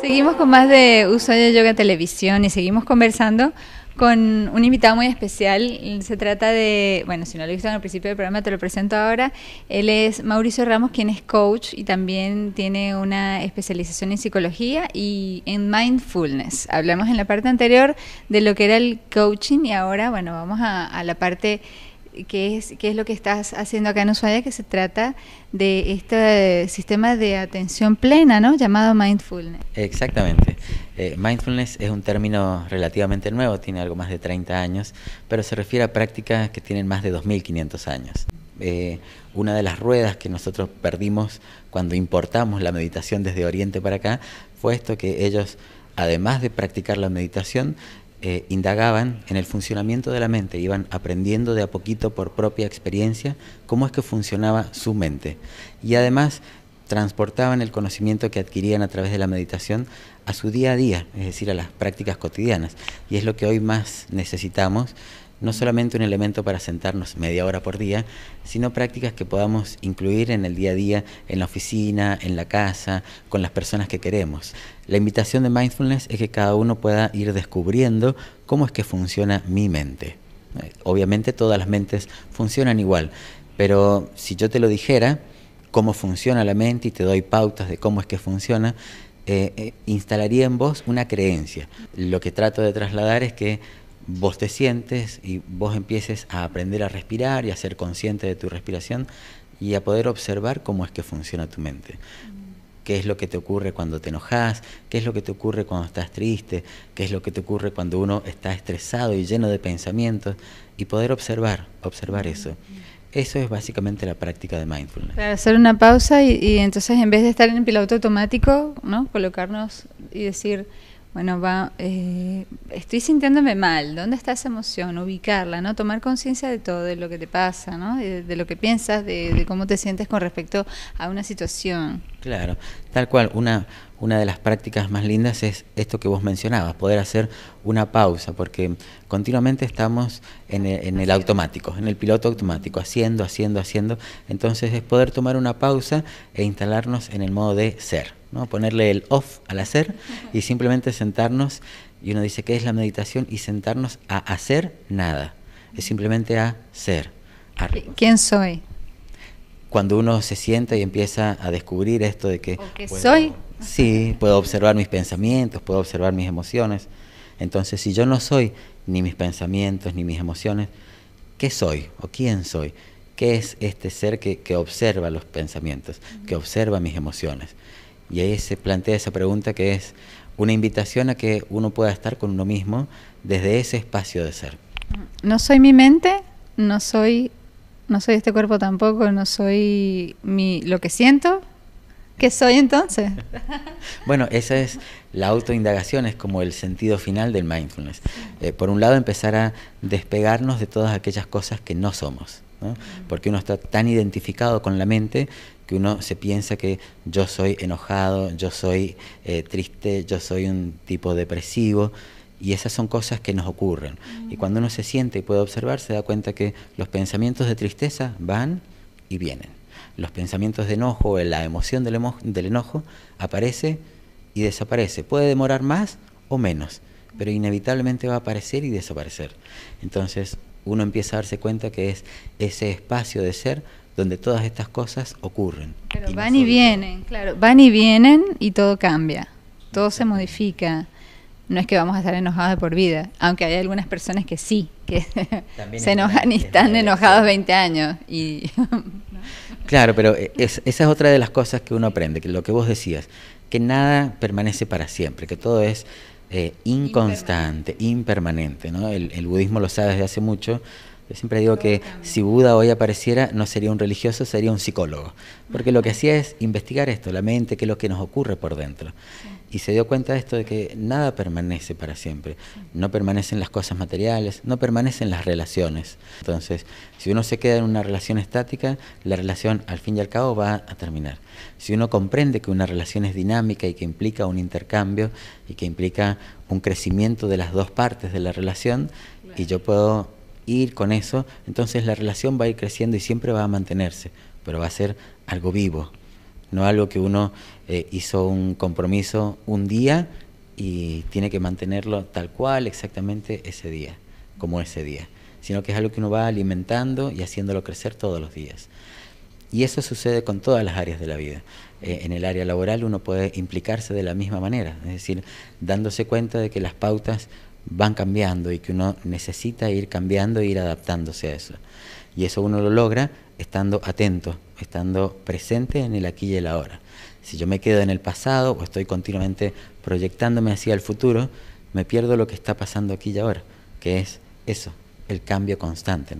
Seguimos con más de de Yoga Televisión y seguimos conversando con un invitado muy especial. Se trata de, bueno, si no lo viste en el principio del programa, te lo presento ahora. Él es Mauricio Ramos, quien es coach y también tiene una especialización en psicología y en mindfulness. Hablamos en la parte anterior de lo que era el coaching y ahora, bueno, vamos a la parte ¿Qué es, es lo que estás haciendo acá en Ushuaia, que se trata de este sistema de atención plena, ¿no? Llamado mindfulness. Exactamente. Eh, mindfulness es un término relativamente nuevo, tiene algo más de 30 años, pero se refiere a prácticas que tienen más de 2.500 años. Eh, una de las ruedas que nosotros perdimos cuando importamos la meditación desde Oriente para acá fue esto que ellos, además de practicar la meditación, eh, indagaban en el funcionamiento de la mente, iban aprendiendo de a poquito por propia experiencia cómo es que funcionaba su mente. Y además transportaban el conocimiento que adquirían a través de la meditación a su día a día, es decir, a las prácticas cotidianas. Y es lo que hoy más necesitamos no solamente un elemento para sentarnos media hora por día, sino prácticas que podamos incluir en el día a día, en la oficina, en la casa, con las personas que queremos. La invitación de mindfulness es que cada uno pueda ir descubriendo cómo es que funciona mi mente. Obviamente todas las mentes funcionan igual, pero si yo te lo dijera, cómo funciona la mente y te doy pautas de cómo es que funciona, eh, eh, instalaría en vos una creencia. Lo que trato de trasladar es que vos te sientes y vos empieces a aprender a respirar y a ser consciente de tu respiración y a poder observar cómo es que funciona tu mente. ¿Qué es lo que te ocurre cuando te enojas? ¿Qué es lo que te ocurre cuando estás triste? ¿Qué es lo que te ocurre cuando uno está estresado y lleno de pensamientos? Y poder observar, observar eso. Eso es básicamente la práctica de mindfulness. Para hacer una pausa y, entonces en vez de estar en piloto automático, ¿no? colocarnos y decir, bueno, va, eh, estoy sintiéndome mal, ¿dónde está esa emoción? Ubicarla, ¿no? Tomar conciencia de todo, de lo que te pasa, ¿no? De, lo que piensas, de, cómo te sientes con respecto a una situación. Claro, tal cual, una, una de las prácticas más lindas es esto que vos mencionabas, poder hacer una pausa, porque continuamente estamos en el, en el, automático, en el piloto automático, haciendo, haciendo, haciendo. Entonces es poder tomar una pausa e instalarnos en el modo de ser, ¿no? ponerle el off al hacer y simplemente sentarnos, y uno dice, ¿qué es la meditación? Y sentarnos a hacer nada, es simplemente a ser. ¿Quién soy? cuando uno se sienta y empieza a descubrir esto de que... soy. Sí, puedo observar mis pensamientos, puedo observar mis emociones. Entonces, si yo no soy ni mis pensamientos, ni mis emociones, ¿qué soy o quién soy? ¿Qué es este ser que, observa los pensamientos, que observa mis emociones? Y ahí se plantea esa pregunta que es una invitación a que uno pueda estar con uno mismo desde ese espacio de ser. No soy mi mente, no soy no soy este cuerpo tampoco, no soy mi, lo que siento, ¿qué soy entonces? bueno, esa es la autoindagación, es como el sentido final del mindfulness. Eh, por un lado, empezar a despegarnos de todas aquellas cosas que no somos, porque uno está tan identificado con la mente que uno se piensa que yo soy enojado, yo soy eh, triste, yo soy un tipo depresivo. Y esas son cosas que nos ocurren. Y cuando uno se siente y puede observar, se da cuenta que los pensamientos de tristeza van y vienen. Los pensamientos de enojo, la emoción del, enojo, aparece y desaparece. Puede demorar más o menos, pero inevitablemente va a aparecer y desaparecer. Entonces uno empieza a darse cuenta que es ese espacio de ser donde todas estas cosas ocurren. van y vienen, claro, van y vienen y todo cambia, todo se modifica no es que vamos a estar enojados por vida, aunque hay algunas personas que sí, que se enojan y están enojados 20 años. claro, pero es, esa es otra de las cosas que uno aprende, que lo que vos decías, que nada permanece para siempre, que todo es eh, inconstante, impermanente. ¿no? el, el budismo lo sabe desde hace mucho siempre digo que si Buda hoy apareciera, no sería un religioso, sería un psicólogo. Porque lo que hacía es investigar esto, la mente, qué es lo que nos ocurre por dentro. Y se dio cuenta de esto de que nada permanece para siempre. No permanecen las cosas materiales, no permanecen las relaciones. Entonces, si uno se queda en una relación estática, la relación al fin y al cabo va a terminar. Si uno comprende que una relación es dinámica y que implica un intercambio y que implica un crecimiento de las dos partes de la relación, y yo puedo ir con eso, entonces la relación va a ir creciendo y siempre va a mantenerse, pero va a ser algo vivo, no algo que uno eh, hizo un compromiso un día y tiene que mantenerlo tal cual exactamente ese día, como ese día, sino que es algo que uno va alimentando y haciéndolo crecer todos los días. Y eso sucede con todas las áreas de la vida. Eh, en el área laboral uno puede implicarse de la misma manera, es decir, dándose cuenta de que las pautas van cambiando y que uno necesita ir cambiando e ir adaptándose a eso. Y eso uno lo logra estando atento, estando presente en el aquí y el ahora. Si yo me quedo en el pasado o estoy continuamente proyectándome hacia el futuro, me pierdo lo que está pasando aquí y ahora, que es eso, el cambio constante.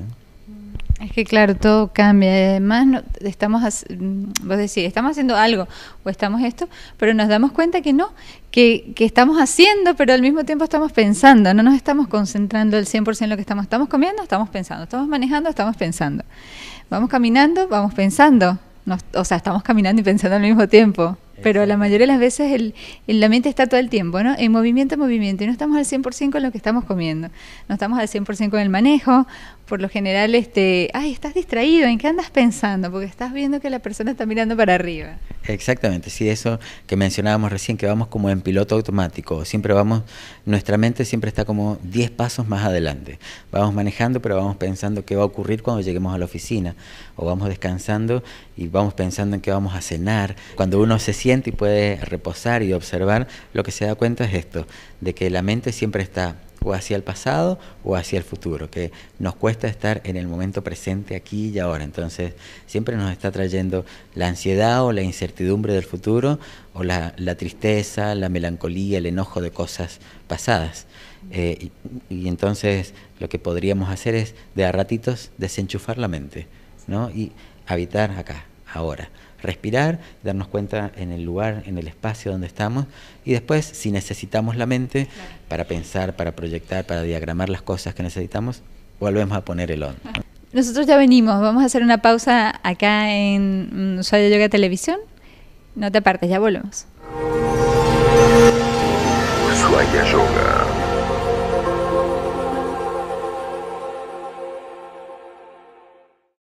Es que claro, todo cambia. Además, no, estamos, mm, vos decís, estamos haciendo algo o estamos esto, pero nos damos cuenta que no, que, que estamos haciendo, pero al mismo tiempo estamos pensando, no nos estamos concentrando al 100% en lo que estamos. Estamos comiendo, estamos pensando, estamos manejando, estamos pensando. Vamos caminando, vamos pensando. o sea, estamos caminando y pensando al mismo tiempo. Pero la mayoría de las veces el, la mente está todo el tiempo, ¿no? En movimiento, movimiento. Y no estamos al 100% con lo que estamos comiendo. No estamos al 100% con el manejo. Por lo general, este, ay, estás distraído. ¿En qué andas pensando? Porque estás viendo que la persona está mirando para arriba. Exactamente. Sí, eso que mencionábamos recién, que vamos como en piloto automático. Siempre vamos, nuestra mente siempre está como 10 pasos más adelante. Vamos manejando, pero vamos pensando qué va a ocurrir cuando lleguemos a la oficina. O vamos descansando y vamos pensando en qué vamos a cenar. Cuando uno se siente y puede reposar y observar, lo que se da cuenta es esto, de que la mente siempre está o hacia el pasado o hacia el futuro, que nos cuesta estar en el momento presente aquí y ahora. Entonces siempre nos está trayendo la ansiedad o la incertidumbre del futuro o la, tristeza, la melancolía, el enojo de cosas pasadas. Eh, y, entonces lo que podríamos hacer es de a ratitos desenchufar la mente ¿no? y habitar acá ahora. Respirar, darnos cuenta en el lugar, en el espacio donde estamos y después si necesitamos la mente para pensar, para proyectar, para diagramar las cosas que necesitamos, volvemos a poner el on. Nosotros ya venimos, vamos a hacer una pausa acá en mm, Ushuaia Yoga Televisión. No te apartes, ya volvemos. Ushuaia Yoga.